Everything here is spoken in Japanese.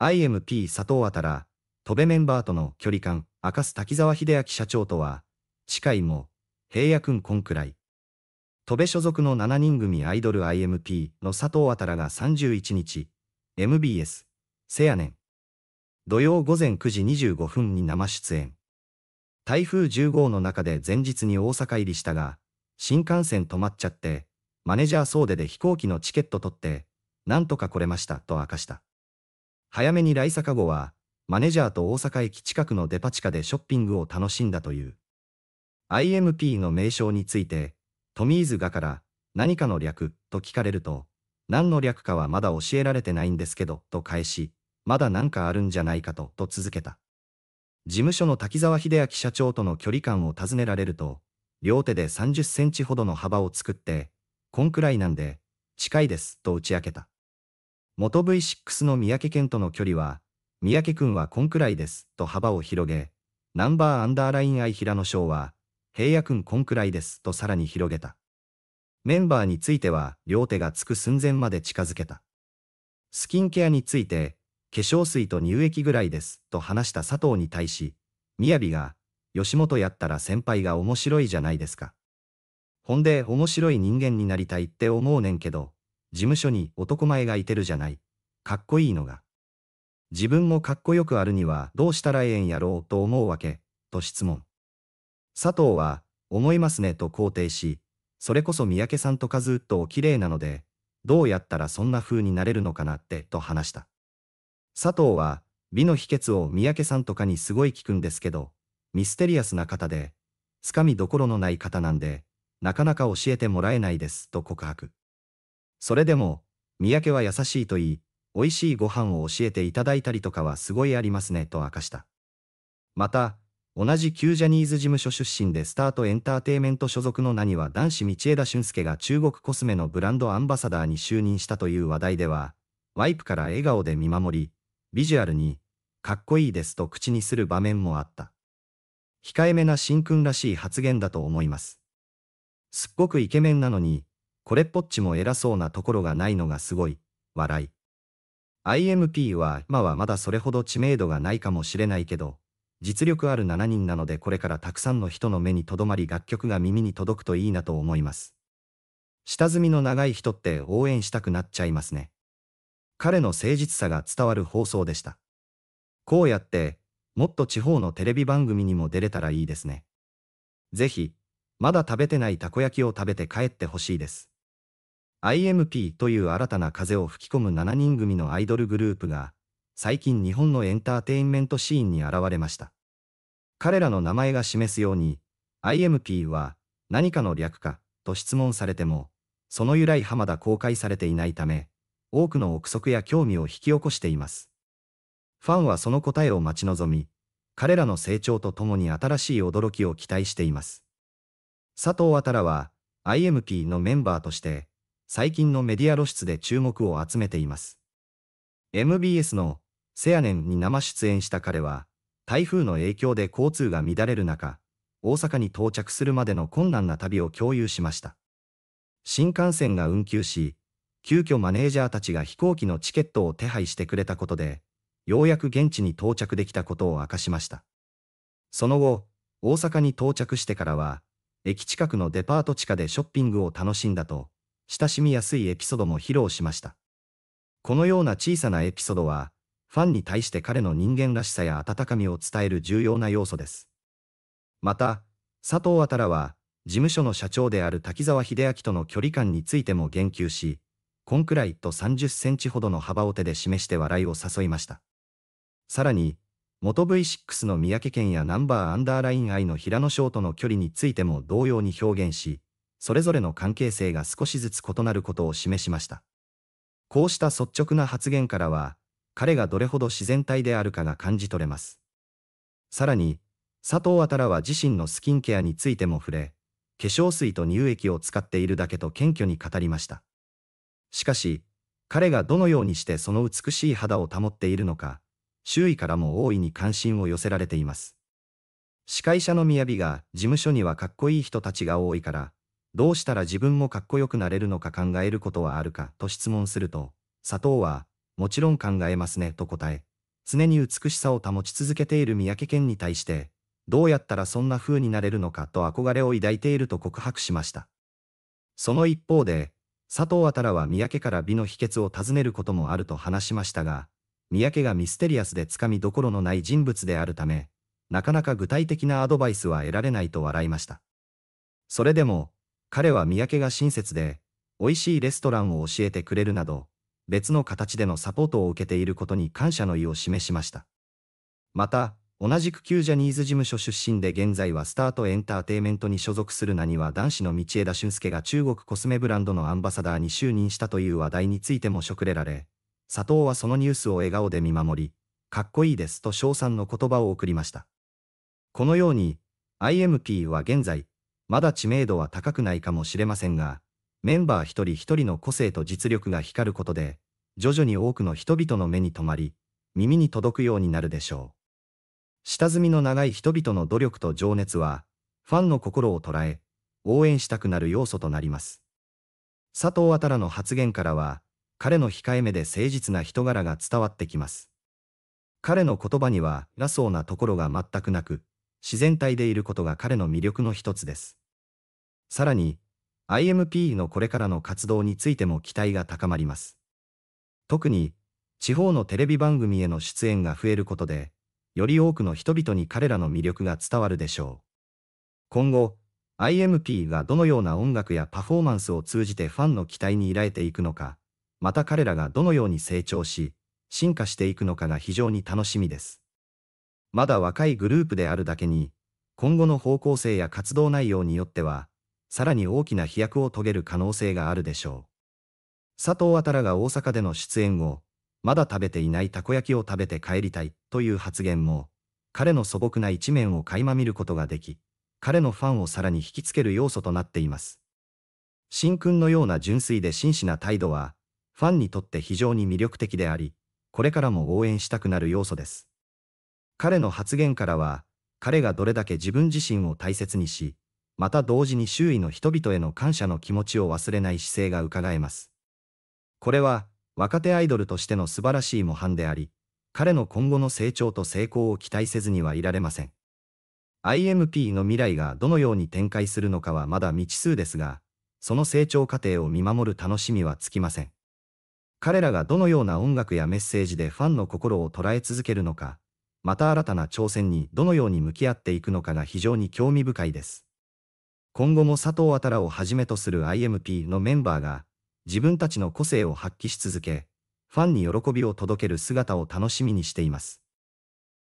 IMP 佐藤あたら、戸部メンバーとの距離感、明かす滝沢秀明社長とは、近いも、平野くんこんくらい。戸部所属の7人組アイドル IMP の佐藤あたらが31日、MBS、せやねん。土曜午前9時25分に生出演。台風10号の中で前日に大阪入りしたが、新幹線止まっちゃって、マネージャー総出で飛行機のチケット取って、なんとか来れましたと明かした。早めに来坂後は、マネジャーと大阪駅近くのデパ地下でショッピングを楽しんだという。IMP の名称について、トミーズ画から何かの略と聞かれると、何の略かはまだ教えられてないんですけど、と返し、まだ何かあるんじゃないかと、と続けた。事務所の滝沢秀明社長との距離感を尋ねられると、両手で30センチほどの幅を作って、こんくらいなんで、近いです、と打ち明けた。元 V6 の三宅健との距離は、三宅くんはこんくらいです、と幅を広げ、ナンバーアンダーライン愛平野翔は、平野くんこんくらいです、とさらに広げた。メンバーについては、両手がつく寸前まで近づけた。スキンケアについて、化粧水と乳液ぐらいです、と話した佐藤に対し、みやびが、吉本やったら先輩が面白いじゃないですか。ほんで面白い人間になりたいって思うねんけど、事務所に男前がいてるじゃない。かっこいいのが。自分もかっこよくあるにはどうしたらええんやろうと思うわけ、と質問。佐藤は、思いますねと肯定し、それこそ三宅さんとかずっとお綺麗なので、どうやったらそんな風になれるのかなって、と話した。佐藤は、美の秘訣を三宅さんとかにすごい聞くんですけど、ミステリアスな方で、つかみどころのない方なんで、なかなか教えてもらえないです、と告白。それでも、三宅は優しいと言い、美味しいご飯を教えていただいたりとかはすごいありますねと明かした。また、同じ旧ジャニーズ事務所出身でスタートエンターテイメント所属の何は男子道枝俊介が中国コスメのブランドアンバサダーに就任したという話題では、ワイプから笑顔で見守り、ビジュアルに、かっこいいですと口にする場面もあった。控えめな新君らしい発言だと思います。すっごくイケメンなのに、これっぽっちも偉そうなところがないのがすごい、笑い。IMP は今はまだそれほど知名度がないかもしれないけど、実力ある7人なのでこれからたくさんの人の目に留まり楽曲が耳に届くといいなと思います。下積みの長い人って応援したくなっちゃいますね。彼の誠実さが伝わる放送でした。こうやって、もっと地方のテレビ番組にも出れたらいいですね。ぜひ、まだ食べてないたこ焼きを食べて帰ってほしいです。IMP という新たな風を吹き込む7人組のアイドルグループが、最近日本のエンターテインメントシーンに現れました。彼らの名前が示すように、IMP は何かの略かと質問されても、その由来はまだ公開されていないため、多くの憶測や興味を引き起こしています。ファンはその答えを待ち望み、彼らの成長とともに新しい驚きを期待しています。佐藤あたらは、IMP のメンバーとして、最近のメディア露出で注目を集めています。MBS のセアネンに生出演した彼は、台風の影響で交通が乱れる中、大阪に到着するまでの困難な旅を共有しました。新幹線が運休し、急遽マネージャーたちが飛行機のチケットを手配してくれたことで、ようやく現地に到着できたことを明かしました。その後、大阪に到着してからは、駅近くのデパート地下でショッピングを楽しんだと、親しみやすいエピソードも披露しました。このような小さなエピソードは、ファンに対して彼の人間らしさや温かみを伝える重要な要素です。また、佐藤渡たは、事務所の社長である滝沢秀明との距離感についても言及し、こんくらいと30センチほどの幅を手で示して笑いを誘いました。さらに、元 V6 の三宅健やナンバーアンダーライン愛の平野翔との距離についても同様に表現し、それぞれの関係性が少しずつ異なることを示しました。こうした率直な発言からは、彼がどれほど自然体であるかが感じ取れます。さらに、佐藤あたらは自身のスキンケアについても触れ、化粧水と乳液を使っているだけと謙虚に語りました。しかし、彼がどのようにしてその美しい肌を保っているのか、周囲からも大いに関心を寄せられています。司会者の雅が事務所にはかっこいい人たちが多いから、どうしたら自分もかっこよくなれるのか考えることはあるかと質問すると、佐藤は、もちろん考えますねと答え、常に美しさを保ち続けている三宅健に対して、どうやったらそんな風になれるのかと憧れを抱いていると告白しました。その一方で、佐藤あたらは三宅から美の秘訣を尋ねることもあると話しましたが、三宅がミステリアスでつかみどころのない人物であるため、なかなか具体的なアドバイスは得られないと笑いました。それでも、彼は三宅が親切で、美味しいレストランを教えてくれるなど、別の形でのサポートを受けていることに感謝の意を示しました。また、同じく旧ジャニーズ事務所出身で現在はスタートエンターテイメントに所属するなには男子の道枝俊介が中国コスメブランドのアンバサダーに就任したという話題についても触れられ、佐藤はそのニュースを笑顔で見守り、かっこいいですと翔さんの言葉を送りました。このように、IMP は現在、まだ知名度は高くないかもしれませんが、メンバー一人一人の個性と実力が光ることで、徐々に多くの人々の目に留まり、耳に届くようになるでしょう。下積みの長い人々の努力と情熱は、ファンの心を捉え、応援したくなる要素となります。佐藤あたらの発言からは、彼の控えめで誠実な人柄が伝わってきます。彼の言葉には、偉そうなところが全くなく、自然体でいることが彼の魅力の一つです。さらに、IMP のこれからの活動についても期待が高まります。特に、地方のテレビ番組への出演が増えることで、より多くの人々に彼らの魅力が伝わるでしょう。今後、IMP がどのような音楽やパフォーマンスを通じてファンの期待に依えていくのか、また彼らがどのように成長し、進化していくのかが非常に楽しみです。まだ若いグループであるだけに、今後の方向性や活動内容によっては、さらに大きな飛躍を遂げる可能性があるでしょう。佐藤あたらが大阪での出演後、まだ食べていないたこ焼きを食べて帰りたいという発言も、彼の素朴な一面を垣間見ることができ、彼のファンをさらに引きつける要素となっています。新君のような純粋で真摯な態度は、ファンにとって非常に魅力的であり、これからも応援したくなる要素です。彼の発言からは、彼がどれだけ自分自身を大切にし、また同時に周囲の人々への感謝の気持ちを忘れない姿勢が伺えます。これは、若手アイドルとしての素晴らしい模範であり、彼の今後の成長と成功を期待せずにはいられません。IMP の未来がどのように展開するのかはまだ未知数ですが、その成長過程を見守る楽しみはつきません。彼らがどのような音楽やメッセージでファンの心を捉え続けるのか、また新たな挑戦にどのように向き合っていくのかが非常に興味深いです。今後も佐藤あたらをはじめとする IMP のメンバーが、自分たちの個性を発揮し続け、ファンに喜びを届ける姿を楽しみにしています。